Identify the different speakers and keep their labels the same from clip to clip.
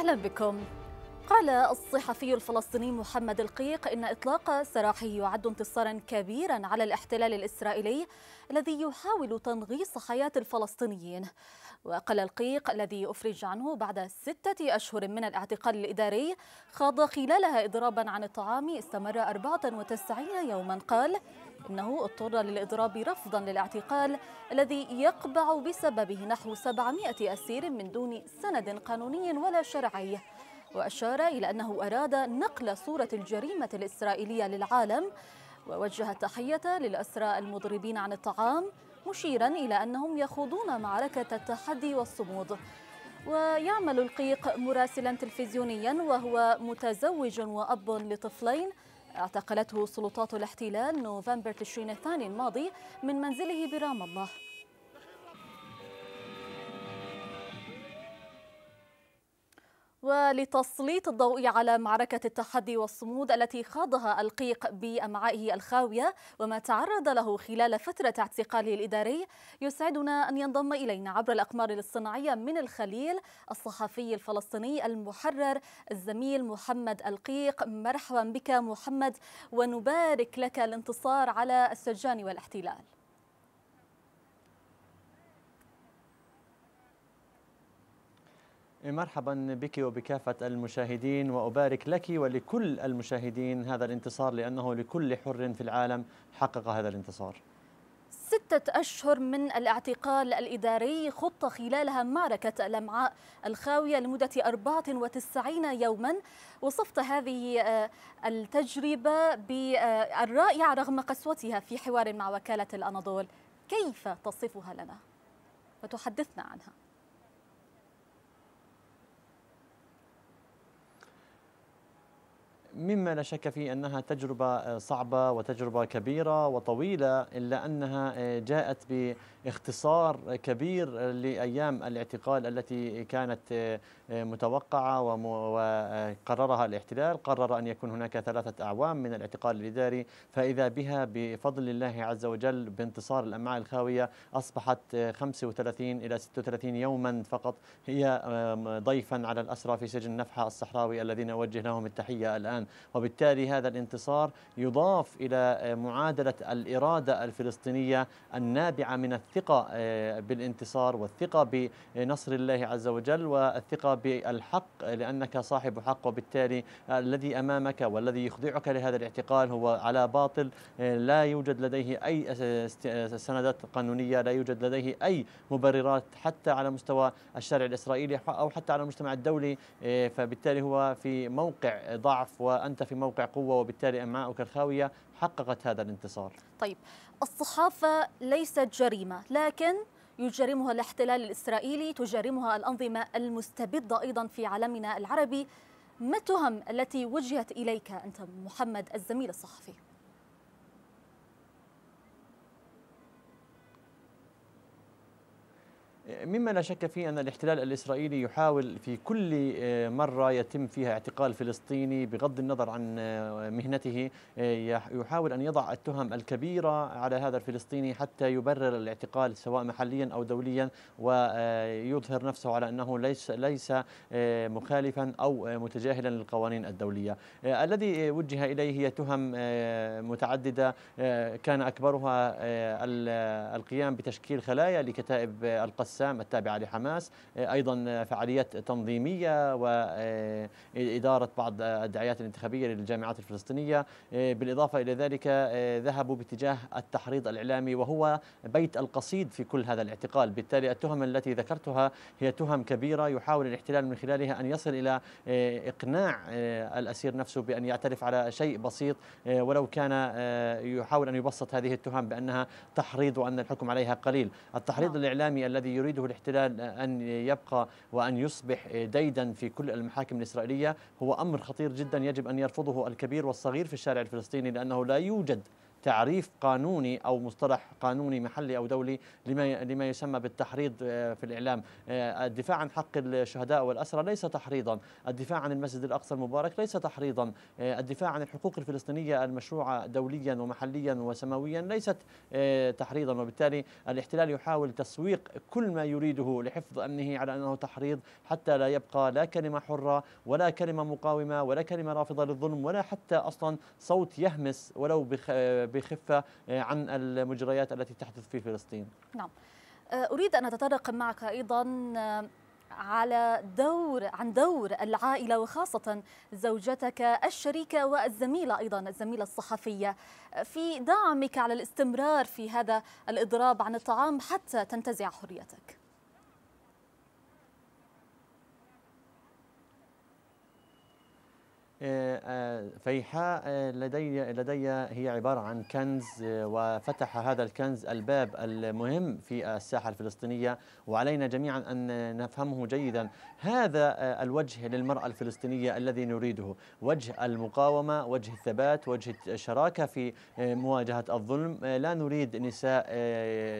Speaker 1: أهلا بكم قال الصحفي الفلسطيني محمد القيق إن إطلاق سراحه يعد انتصارا كبيرا على الاحتلال الإسرائيلي الذي يحاول تنغيص حياة الفلسطينيين وقال القيق الذي أفرج عنه بعد ستة أشهر من الاعتقال الإداري خاض خلالها إضرابا عن الطعام استمر 94 يوما قال إنه اضطر للإضراب رفضا للاعتقال الذي يقبع بسببه نحو 700 أسير من دون سند قانوني ولا شرعي وأشار إلى أنه أراد نقل صورة الجريمة الإسرائيلية للعالم ووجه التحية للأسرى المضربين عن الطعام مشيرا إلى أنهم يخوضون معركة التحدي والصمود ويعمل القيق مراسلا تلفزيونيا وهو متزوج وأب لطفلين اعتقلته سلطات الاحتلال نوفمبر تشرين الثاني الماضي من منزله برام الله ولتسليط الضوء على معركة التحدي والصمود التي خاضها القيق بأمعائه الخاوية وما تعرض له خلال فترة اعتقاله الإداري يسعدنا أن ينضم إلينا عبر الأقمار الصناعية من الخليل الصحفي الفلسطيني المحرر الزميل محمد القيق مرحبا بك محمد ونبارك لك الانتصار على السجان والاحتلال
Speaker 2: إيه، مرحبا بك وبكافة المشاهدين وأبارك لك ولكل المشاهدين هذا الانتصار لأنه لكل حر في العالم حقق هذا الانتصار
Speaker 1: ستة أشهر من الاعتقال الإداري خط خلالها معركة الأمعاء الخاوية لمدة 94 يوما وصفت هذه آه، التجربة بالرائعة رغم قسوتها في حوار مع وكالة الأناضول كيف تصفها لنا وتحدثنا عنها؟
Speaker 2: مما لا شك فيه أنها تجربة آه، صعبة وتجربة كبيرة وطويلة إلا أنها آه، جاءت باختصار كبير لأيام الاعتقال التي كانت آه، متوقعة وقررها الاحتلال قرر أن يكون هناك ثلاثة أعوام من الاعتقال الإداري فإذا بها بفضل الله عز وجل بانتصار الأمعاء الخاوية أصبحت 35 إلى 36 يوما فقط هي ضيفا على الأسرى في سجن نفحة الصحراوي الذين أوجه لهم التحية الآن وبالتالي هذا الانتصار يضاف إلى معادلة الإرادة الفلسطينية النابعة من الثقة آه، بالانتصار والثقة بنصر الله عز وجل والثقة بالحق لأنك صاحب حق وبالتالي الذي أمامك والذي يخضعك لهذا الاعتقال هو على باطل آه، لا يوجد لديه أي سندات قانونية لا يوجد لديه أي مبررات حتى على مستوى الشارع الإسرائيلي أو حتى على المجتمع الدولي آه، فبالتالي هو في موقع ضعف و وأنت في موقع قوة وبالتالي أمعاؤك الخاوية حققت هذا الانتصار
Speaker 1: طيب الصحافة ليست جريمة لكن يجرمها الاحتلال الإسرائيلي تجرمها الأنظمة المستبدة أيضا في عالمنا العربي ما التهم التي وجهت إليك أنت محمد الزميل الصحفي؟
Speaker 2: مما لا شك فيه أن الاحتلال الإسرائيلي يحاول في كل آه، مرة يتم فيها اعتقال فلسطيني بغض النظر عن آه، مهنته آه، يحاول أن يضع التهم الكبيرة على هذا الفلسطيني حتى يبرر الاعتقال سواء محليا أو دوليا ويظهر نفسه على أنه ليس ليس مخالفا أو متجاهلا للقوانين الدولية الذي وجه إليه هي تهم متعددة كان أكبرها القيام بتشكيل خلايا لكتائب القسام الشام التابعة لحماس آه، أيضا فعاليات تنظيمية وإدارة بعض الدعايات الانتخابية للجامعات الفلسطينية آه، بالإضافة إلى ذلك آه، ذهبوا باتجاه التحريض الإعلامي وهو بيت القصيد في كل هذا الاعتقال بالتالي التهم التي ذكرتها هي تهم كبيرة يحاول الاحتلال من خلالها أن يصل إلى إقناع الأسير نفسه بأن يعترف على شيء بسيط ولو كان يحاول أن يبسط هذه التهم بأنها تحريض وأن الحكم عليها قليل التحريض نعم. الإعلامي الذي يريد يريده الاحتلال أن يبقى وأن يصبح ديدا في كل المحاكم الإسرائيلية هو أمر خطير جدا يجب أن يرفضه الكبير والصغير في الشارع الفلسطيني لأنه لا يوجد تعريف قانوني او مصطلح قانوني محلي او دولي لما لما يسمى بالتحريض آه، في الاعلام آه، الدفاع عن حق الشهداء والاسرى ليس تحريضا الدفاع عن المسجد الاقصى المبارك ليس تحريضا آه، الدفاع عن الحقوق الفلسطينيه المشروعه دوليا ومحليا وسماويا ليست تحريضا وبالتالي الاحتلال يحاول تسويق كل ما يريده لحفظ امنه على انه تحريض حتى لا يبقى لا كلمه حره ولا كلمه مقاومه ولا كلمه رافضه للظلم ولا حتى اصلا صوت يهمس ولو بخفة آه، عن المجريات التي تحدث في فلسطين
Speaker 1: نعم آه، أريد أن أتطرق معك أيضا آه، على دور عن دور العائله وخاصه زوجتك الشريكه والزميله ايضا الزميله الصحفيه في دعمك على الاستمرار في هذا الاضراب عن الطعام حتى تنتزع حريتك.
Speaker 2: آه، آه، فيحاء آه، لدي لدي هي عبارة عن كنز وفتح هذا الكنز الباب المهم في الساحة الفلسطينية وعلينا جميعا أن نفهمه جيدا هذا الوجه للمرأة الفلسطينية الذي نريده وجه المقاومة وجه الثبات وجه الشراكة في مواجهة الظلم لا نريد نساء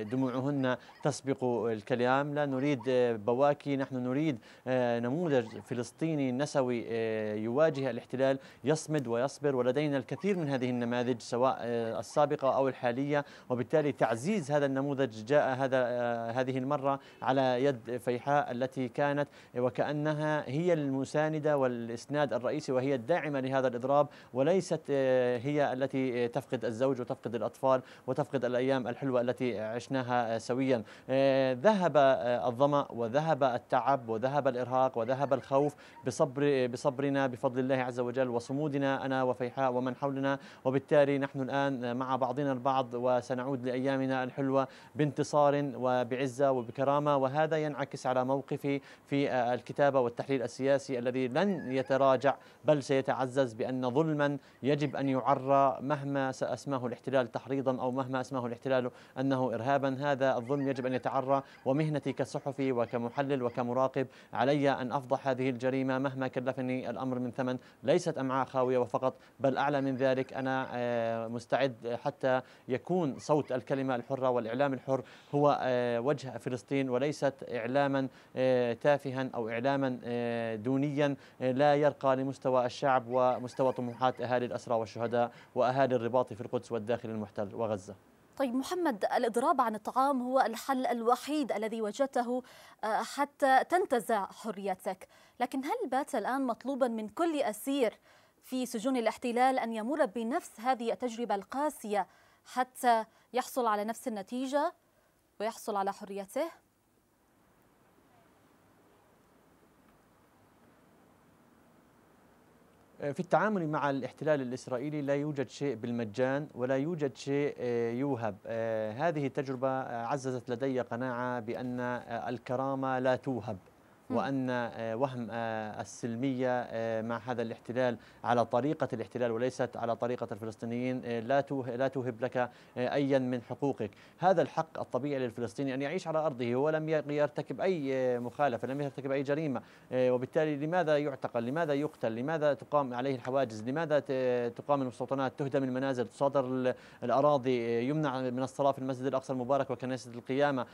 Speaker 2: دموعهن تسبق الكلام لا نريد بواكي نحن نريد نموذج فلسطيني نسوي يواجه الاحتلال الاحتلال يصمد ويصبر ولدينا الكثير من هذه النماذج سواء آه، السابقة أو الحالية وبالتالي تعزيز هذا النموذج جاء هذا آه، هذه المرة على يد فيحاء التي كانت وكأنها هي المساندة والإسناد الرئيسي وهي الداعمة لهذا الإضراب وليست آه، هي التي تفقد الزوج وتفقد الأطفال وتفقد الأيام الحلوة التي عشناها سويا ذهب الظمأ وذهب التعب وذهب الإرهاق وذهب الخوف بصبر بصبرنا بفضل الله عز عز وجل وصمودنا أنا وفيحاء ومن حولنا وبالتالي نحن الآن مع بعضنا البعض وسنعود لأيامنا الحلوة بانتصار وبعزة وبكرامة وهذا ينعكس على موقفي في الكتابة والتحليل السياسي الذي لن يتراجع بل سيتعزز بأن ظلما يجب أن يعرى مهما سأسماه الاحتلال تحريضا أو مهما أسماه الاحتلال أنه إرهابا هذا الظلم يجب أن يتعرى ومهنتي كصحفي وكمحلل وكمراقب علي أن أفضح هذه الجريمة مهما كلفني الأمر من ثمن ليست أمعاء خاوية وفقط بل أعلى من ذلك أنا آه، مستعد حتى يكون صوت الكلمة الحرة والإعلام الحر هو آه، وجه فلسطين وليست إعلاما آه، تافها أو إعلاما دونيا لا يرقى لمستوى الشعب ومستوى طموحات أهالي الأسرى والشهداء وأهالي الرباط في القدس والداخل المحتل وغزة
Speaker 1: طيب محمد الإضراب عن الطعام هو الحل الوحيد الذي وجدته آه، حتى تنتزع حريتك لكن هل بات الآن مطلوبا من كل أسير في سجون الاحتلال أن يمر بنفس هذه التجربة القاسية حتى يحصل على نفس النتيجة ويحصل على حريته؟
Speaker 2: في التعامل مع الاحتلال الإسرائيلي لا يوجد شيء بالمجان ولا يوجد شيء آه، يوهب آه، هذه التجربة عززت لدي قناعة بأن آه، الكرامة لا توهب وأن آه، وهم آه، السلمية آه، مع هذا الاحتلال على طريقة الاحتلال وليست على طريقة الفلسطينيين لا لا توهب لك أيا من حقوقك هذا الحق الطبيعي للفلسطيني أن يعيش على أرضه ولم يرتكب أي مخالفة لم يرتكب أي جريمة وبالتالي لماذا يعتقل لماذا يقتل لماذا تقام عليه الحواجز لماذا تقام المستوطنات تهدم المنازل تصادر الأراضي يمنع من الصلاة في المسجد الأقصى المبارك وكنيسة القيامة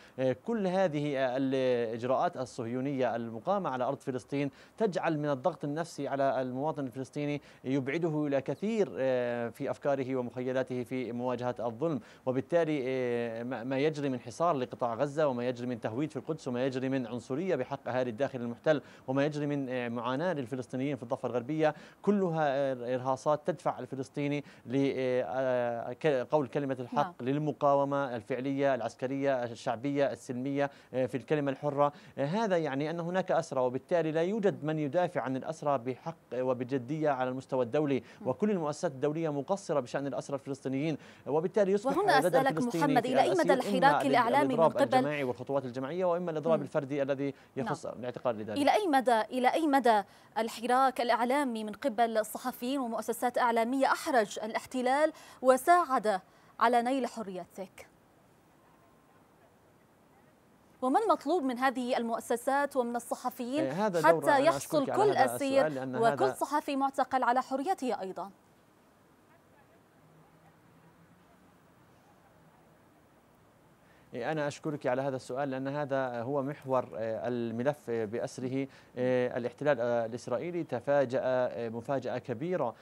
Speaker 2: كل هذه الإجراءات الصهيونية المقامة على أرض فلسطين تجعل من الضغط النفسي على المواطن الفلسطيني يبعده إلى كثير آه، في أفكاره ومخيلاته في مواجهة الظلم وبالتالي آه، ما يجري من حصار لقطاع غزة وما يجري من تهويد في القدس وما يجري من عنصرية بحق أهالي الداخل المحتل وما يجري من آه، معاناة للفلسطينيين في الضفة الغربية كلها إرهاصات تدفع الفلسطيني لقول كلمة الحق نعم. للمقاومة الفعلية العسكرية الشعبية السلمية في الكلمة الحرة هذا يعني أن هناك هناك أسرى وبالتالي لا يوجد من يدافع عن الأسرى بحق وبجدية على المستوى الدولي وكل المؤسسات الدولية مقصرة بشأن الأسرى الفلسطينيين وبالتالي يصبح وهنا أسألك محمد إلى أي مدى الحراك الإعلامي من قبل الجماعي والخطوات الجماعية وإما الإضراب الفردي الذي نعم. يخص نعم. الاعتقال لذلك إلى
Speaker 1: أي مدى إلى أي مدى الحراك الإعلامي من قبل الصحفيين ومؤسسات إعلامية أحرج الاحتلال وساعد على نيل حريتك وما المطلوب من هذه المؤسسات ومن الصحفيين إيه، حتى يحصل كل أسير وكل صحفي معتقل على حريته أيضا
Speaker 2: إيه، أنا أشكرك على هذا السؤال لأن هذا هو محور آه، الملف آه، بأسره آه، الاحتلال الإسرائيلي تفاجأ مفاجأة كبيرة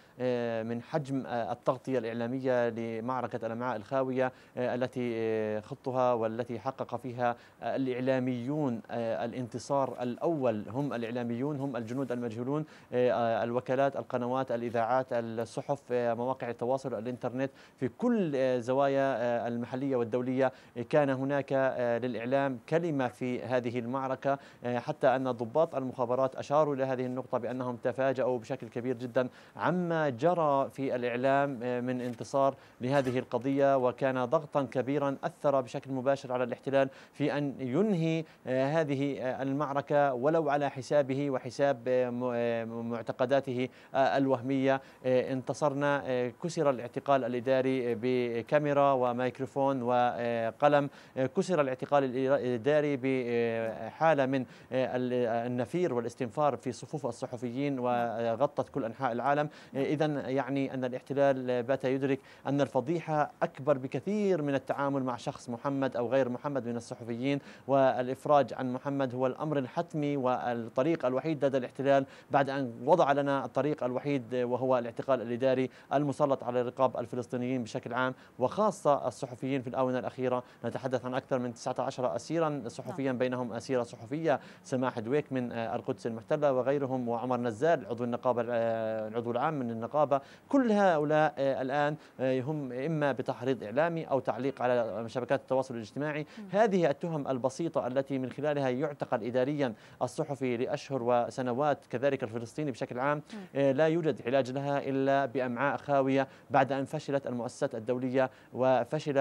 Speaker 2: من حجم التغطية الإعلامية لمعركة الأمعاء الخاوية التي خطها والتي حقق فيها الإعلاميون الانتصار الأول هم الإعلاميون هم الجنود المجهولون الوكالات القنوات الإذاعات الصحف مواقع التواصل الإنترنت في كل زوايا المحلية والدولية كان هنا هناك آه، للإعلام كلمة في هذه المعركة آه، حتى أن ضباط المخابرات أشاروا إلى هذه النقطة بأنهم تفاجأوا بشكل كبير جدا عما جرى في الإعلام آه، من انتصار لهذه القضية وكان ضغطا كبيرا أثر بشكل مباشر على الاحتلال في أن ينهي هذه المعركة ولو على حسابه وحساب معتقداته الوهمية انتصرنا كسر الاعتقال الإداري بكاميرا وميكروفون وقلم كسر الاعتقال الإداري بحالة من النفير والاستنفار في صفوف الصحفيين وغطت كل أنحاء العالم إذا يعني أن الاحتلال بات يدرك أن الفضيحة أكبر بكثير من التعامل مع شخص محمد أو غير محمد من الصحفيين والإفراج عن محمد هو الأمر الحتمي والطريق الوحيد لدى الاحتلال بعد أن وضع لنا الطريق الوحيد وهو الاعتقال الإداري المسلط على رقاب الفلسطينيين بشكل عام وخاصة الصحفيين في الآونة الأخيرة نتحدث تحدث عن أكثر من 19 أسيرا صحفيا نعم. بينهم أسيرة صحفية سماح دويك من آه، القدس المحتلة وغيرهم وعمر نزال عضو النقابة آه، العضو العام من النقابة كل هؤلاء آه، الآن هم إما بتحريض إعلامي أو تعليق على شبكات التواصل الاجتماعي هذه التهم البسيطة التي من خلالها يعتقل إداريا الصحفي لأشهر وسنوات كذلك الفلسطيني بشكل عام لا يوجد علاج لها إلا بأمعاء خاوية بعد أن فشلت المؤسسات الدولية وفشل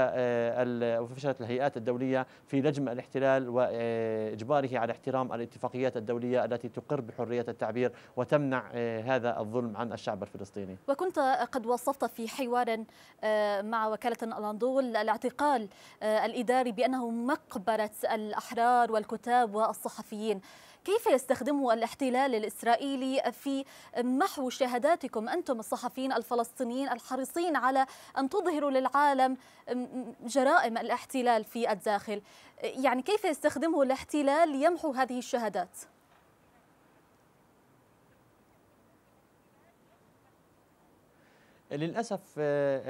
Speaker 2: وفشلت الهيئات الاتفاقيات الدولية في لجم الاحتلال وإجباره على احترام الاتفاقيات الدولية التي تقر بحرية التعبير وتمنع آه، هذا الظلم عن الشعب الفلسطيني
Speaker 1: وكنت آه، قد وصفت في حوار آه، مع وكالة الأناضول الاعتقال الإداري بأنه مقبرة الأحرار والكتاب والصحفيين كيف يستخدمه الاحتلال الإسرائيلي في محو شهاداتكم أنتم الصحفيين الفلسطينيين الحريصين على أن تظهروا للعالم جرائم الاحتلال في الداخل يعني كيف يستخدمه الاحتلال ليمحو هذه الشهادات؟
Speaker 2: للأسف آه،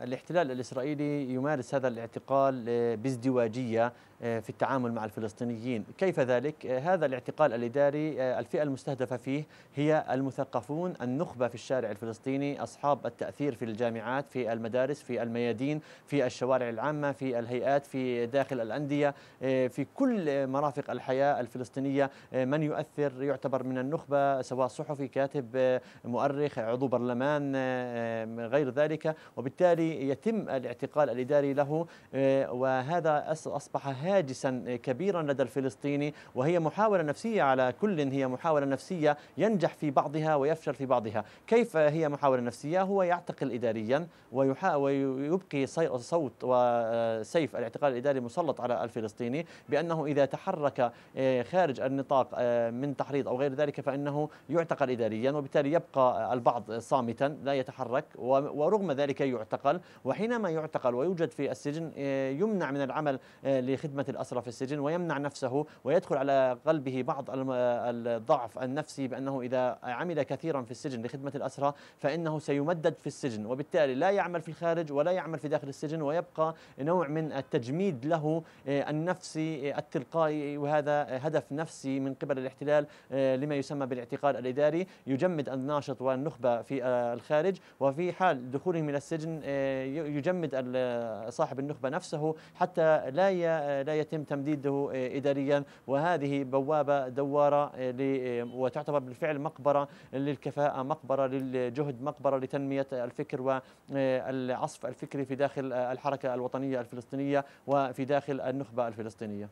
Speaker 2: آه، الاحتلال الإسرائيلي يمارس هذا الاعتقال آه، بازدواجية في التعامل مع الفلسطينيين كيف ذلك؟ آه، هذا الاعتقال الإداري آه، الفئة المستهدفة فيه هي المثقفون النخبة في الشارع الفلسطيني أصحاب التأثير في الجامعات في المدارس في الميادين في الشوارع العامة في الهيئات في داخل الأندية آه، في كل مرافق الحياة الفلسطينية من يؤثر يعتبر من النخبة سواء صحفي كاتب مؤرخ عضو برلمان غير ذلك وبالتالي يتم الاعتقال الإداري له وهذا أصبح هذا هاجسا كبيرا لدى الفلسطيني وهي محاولة نفسية على كل هي محاولة نفسية ينجح في بعضها ويفشل في بعضها كيف هي محاولة نفسية هو يعتقل إداريا ويبقي صوت وسيف الاعتقال الإداري مسلط على الفلسطيني بأنه إذا تحرك آه، خارج النطاق آه، من تحريض أو غير ذلك فإنه يعتقل إداريا وبالتالي يبقى البعض صامتا لا يتحرك ورغم ذلك يعتقل وحينما يعتقل ويوجد في السجن آه، يمنع من العمل لخدمة خدمة الأسرى في السجن ويمنع نفسه ويدخل على قلبه بعض الضعف النفسي بأنه إذا عمل كثيرا في السجن لخدمة الأسرى فإنه سيمدد في السجن وبالتالي لا يعمل في الخارج ولا يعمل في داخل السجن ويبقى نوع من التجميد له آه، النفسي آه، التلقائي وهذا هدف نفسي من قبل الاحتلال آه، لما يسمى بالاعتقال الإداري يجمد الناشط والنخبة في الخارج وفي حال دخولهم إلى السجن يجمد صاحب النخبة نفسه حتى لا يتم تمديده آه، إداريا وهذه بوابة دوارة آه، آه، وتعتبر بالفعل مقبرة للكفاءة مقبرة للجهد مقبرة لتنمية الفكر والعصف الفكري في داخل الحركة الوطنية الفلسطينية وفي داخل النخبة الفلسطينية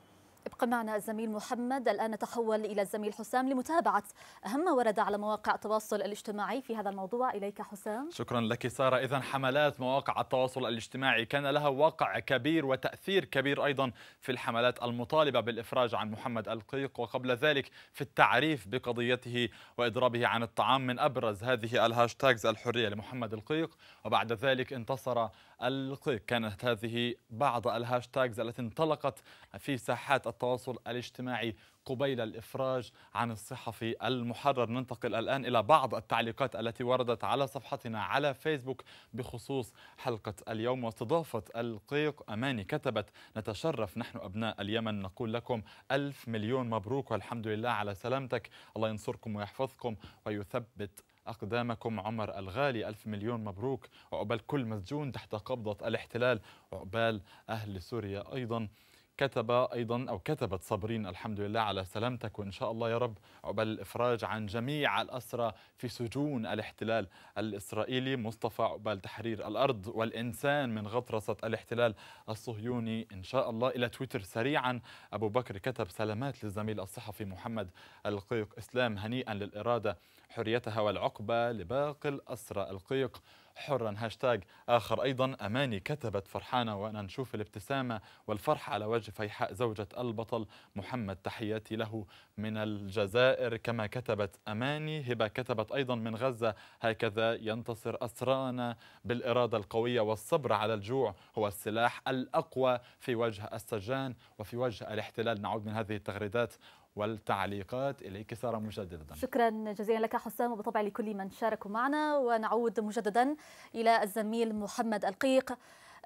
Speaker 1: ابقى معنا الزميل محمد الآن نتحول إلى الزميل حسام لمتابعة أهم ما ورد على مواقع التواصل الاجتماعي في هذا الموضوع إليك حسام
Speaker 2: شكرا لك
Speaker 3: سارة إذا حملات مواقع التواصل الاجتماعي كان لها واقع كبير وتأثير كبير أيضا في الحملات المطالبة بالإفراج عن محمد القيق وقبل ذلك في التعريف بقضيته وإضرابه عن الطعام من أبرز هذه الهاشتاجز الحرية لمحمد القيق وبعد ذلك انتصر القيق كانت هذه بعض الهاشتاجز التي انطلقت في ساحات التواصل الاجتماعي قبيل الإفراج عن الصحفي المحرر ننتقل الآن إلى بعض التعليقات التي وردت على صفحتنا على فيسبوك بخصوص حلقة اليوم واستضافة القيق أماني كتبت نتشرف نحن أبناء اليمن نقول لكم ألف مليون مبروك والحمد لله على سلامتك الله ينصركم ويحفظكم ويثبت أقدامكم عمر الغالي ألف مليون مبروك عقبال كل مسجون تحت قبضة الاحتلال عقبال أهل سوريا أيضا كتب أيضا أو كتبت صابرين الحمد لله على سلامتك وإن شاء الله يا رب عقبال الإفراج عن جميع الأسرى في سجون الاحتلال الإسرائيلي مصطفى عقبال تحرير الأرض والإنسان من غطرسة الاحتلال الصهيوني إن شاء الله إلى تويتر سريعا أبو بكر كتب سلامات للزميل الصحفي محمد القيق إسلام هنيئا للإرادة حريتها والعقبة لباقي الأسرى القيق حرا هاشتاج آخر أيضا أماني كتبت فرحانة وأنا نشوف الابتسامة والفرح على وجه فيحاء زوجة البطل محمد تحياتي له من الجزائر كما كتبت أماني هبة كتبت أيضا من غزة هكذا ينتصر أسرانا بالإرادة القوية والصبر على الجوع هو السلاح الأقوى في وجه السجان وفي وجه الاحتلال نعود من هذه التغريدات والتعليقات إليك سارة مجددا
Speaker 1: شكرا جزيلا لك حسام وبطبع لكل من شاركوا معنا ونعود مجددا إلى الزميل محمد القيق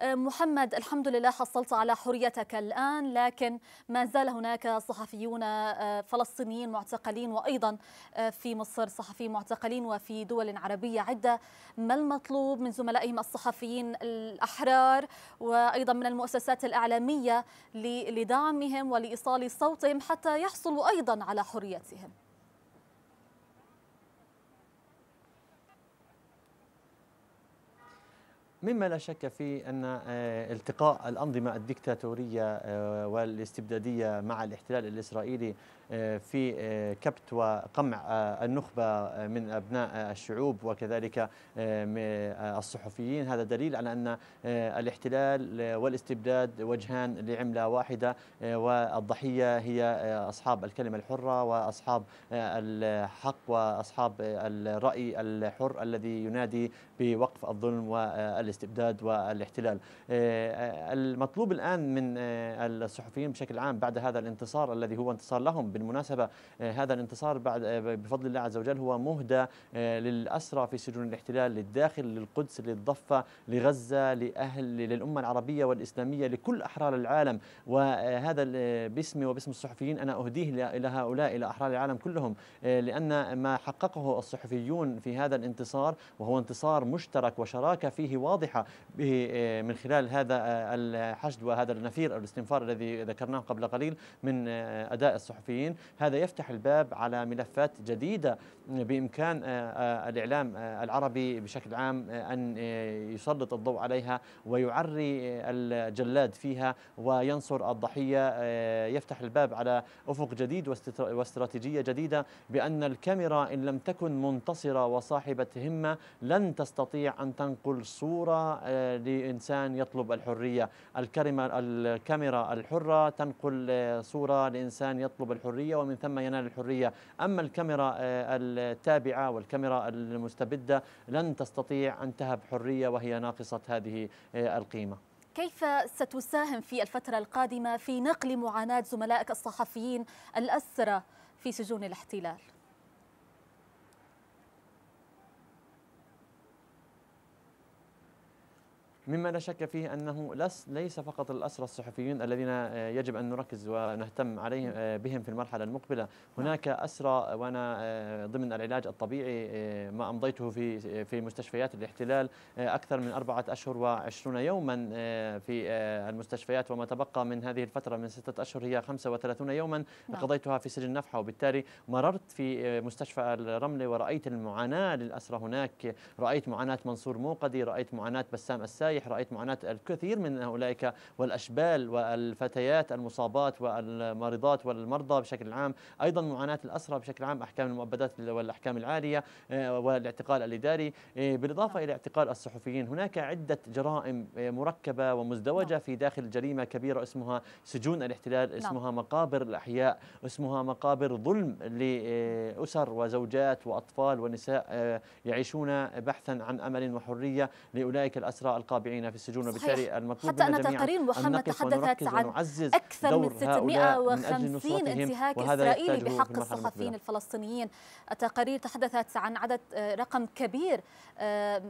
Speaker 1: آه، محمد الحمد لله حصلت على حريتك الآن لكن ما زال هناك صحفيون آه، فلسطينيين معتقلين وأيضا آه، في مصر صحفيين معتقلين وفي دول عربية عدة ما المطلوب من زملائهم الصحفيين الأحرار وأيضا من المؤسسات الإعلامية لدعمهم ولإيصال صوتهم حتى يحصلوا أيضا على حريتهم
Speaker 2: مما لا شك فيه أن آه، التقاء الأنظمة الدكتاتورية آه، والاستبدادية مع الاحتلال الإسرائيلي آه، في آه، كبت وقمع آه، النخبة من أبناء الشعوب وكذلك الصحفيين هذا دليل على أن الاحتلال والاستبداد وجهان لعملة واحدة والضحية هي أصحاب الكلمة الحرة وأصحاب الحق وأصحاب الرأي الحر الذي ينادي بوقف الظلم والاستبداد والاحتلال المطلوب الآن من الصحفيين بشكل عام بعد هذا الانتصار الذي هو انتصار لهم بالمناسبة آه، هذا الانتصار بعد آه، بفضل الله عز وجل هو مهدى آه، للأسرى في سجون الاحتلال للداخل للقدس للضفة لغزة لأهل للأمة العربية والإسلامية لكل أحرار العالم وهذا باسمي وباسم الصحفيين أنا أهديه إلى هؤلاء إلى أحرار العالم كلهم لأن ما حققه الصحفيون في هذا الانتصار وهو انتصار مشترك وشراكة فيه واضحة من خلال هذا الحشد وهذا النفير أو الاستنفار الذي ذكرناه قبل قليل من أداء الصحفيين المسلمين هذا يفتح الباب على ملفات جديدة بإمكان آه، آه، الإعلام آه، العربي بشكل عام أن يسلط الضوء عليها ويعري الجلاد فيها وينصر الضحية يفتح الباب على أفق جديد واستراتيجية جديدة بأن الكاميرا إن لم تكن منتصرة وصاحبة همة لن تستطيع أن تنقل صورة لإنسان يطلب الحرية الكاميرا الحرة تنقل صورة لإنسان يطلب الحرية الحرية ومن ثم ينال الحرية أما الكاميرا آه، التابعة والكاميرا المستبدة لن تستطيع أن تهب حرية وهي ناقصة هذه آه، القيمة
Speaker 1: كيف ستساهم في الفترة القادمة في نقل معاناة زملائك الصحفيين الأسرى في سجون الاحتلال؟
Speaker 2: مما لا شك فيه انه ليس فقط الاسرى الصحفيين الذين آه، يجب ان نركز ونهتم عليهم آه، بهم في المرحله المقبله، هناك اسرى وانا آه، ضمن العلاج الطبيعي ما امضيته في في مستشفيات الاحتلال اكثر من اربعه اشهر وعشرون يوما في المستشفيات وما تبقى من هذه الفتره من سته اشهر هي 35 يوما نعم. قضيتها في سجن نفحه وبالتالي مررت في مستشفى الرمله ورايت المعاناه للاسرى هناك، رايت معاناه منصور موقدي، رايت معاناه بسام الساي الشرايح رأيت معاناة الكثير من أولئك والأشبال والفتيات المصابات والمرضات والمرضى بشكل عام أيضا معاناة الأسرى بشكل عام أحكام المؤبدات والأحكام العالية آه، والاعتقال الإداري آه، بالإضافة إلى اعتقال الصحفيين هناك عدة جرائم آه، مركبة ومزدوجة في داخل جريمة كبيرة اسمها سجون الاحتلال نعم. اسمها مقابر الأحياء اسمها مقابر ظلم لأسر وزوجات وأطفال ونساء يعيشون بحثا عن أمل وحرية لأولئك الأسرى القابلة الطابعين في السجون وبالتالي المطلوب حتى أن تقارير محمد تحدثت عن أكثر من 650 انتهاك إسرائيلي بحق الصحفيين
Speaker 1: الفلسطينيين التقارير تحدثت عن عدد آه، رقم كبير آه،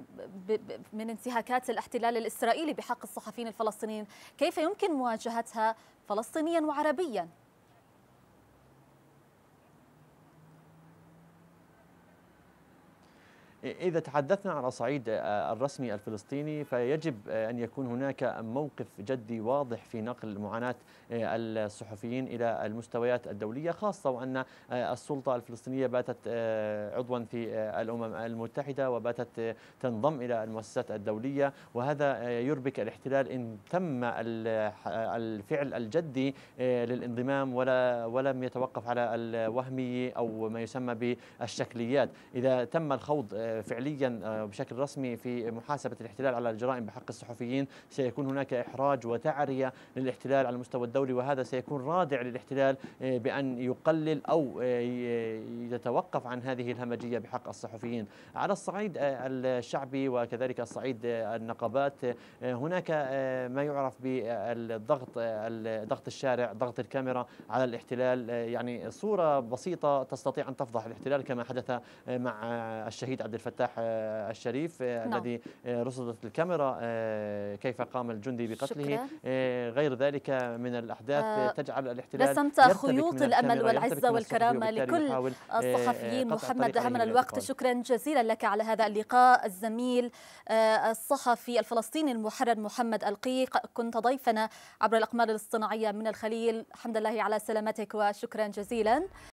Speaker 1: من انتهاكات الاحتلال الإسرائيلي بحق الصحفيين الفلسطينيين كيف يمكن مواجهتها فلسطينيا وعربيا
Speaker 2: إذا تحدثنا على صعيد آه، الرسمي الفلسطيني فيجب آه، أن يكون هناك موقف جدي واضح في نقل معاناة آه، الصحفيين إلى المستويات الدولية خاصة وأن السلطة الفلسطينية باتت عضوا في الأمم المتحدة وباتت تنضم إلى المؤسسات الدولية وهذا يربك الاحتلال إن تم الفعل الجدي للانضمام ولا ولم يتوقف على الوهمية أو ما يسمى بالشكليات إذا تم الخوض فعليا آه، بشكل رسمي في محاسبة الاحتلال على الجرائم بحق الصحفيين سيكون هناك إحراج وتعرية للاحتلال على المستوى الدولي وهذا سيكون رادع للاحتلال آه، بأن يقلل أو آه، يتوقف عن هذه الهمجية بحق الصحفيين على الصعيد الشعبي وكذلك الصعيد النقابات هناك ما يعرف بالضغط ضغط الشارع ضغط الكاميرا على الاحتلال يعني صورة بسيطة تستطيع أن تفضح الاحتلال كما حدث مع الشهيد عبد الفتاح الفتاح آه، الشريف آه، نعم. الذي آه، رصدت الكاميرا كيف قام الجندي بقتله شكرا. غير ذلك من الأحداث آه تجعل الاحتلال رسمت خيوط الأمل والعزة والكرامة لكل الصحفيين محمد دهمنا الوقت شكرا
Speaker 1: جزيلا لك على هذا اللقاء الزميل الصحفي الفلسطيني المحرر محمد القيق كنت ضيفنا عبر الأقمار الاصطناعية من الخليل الحمد لله على سلامتك وشكرا جزيلا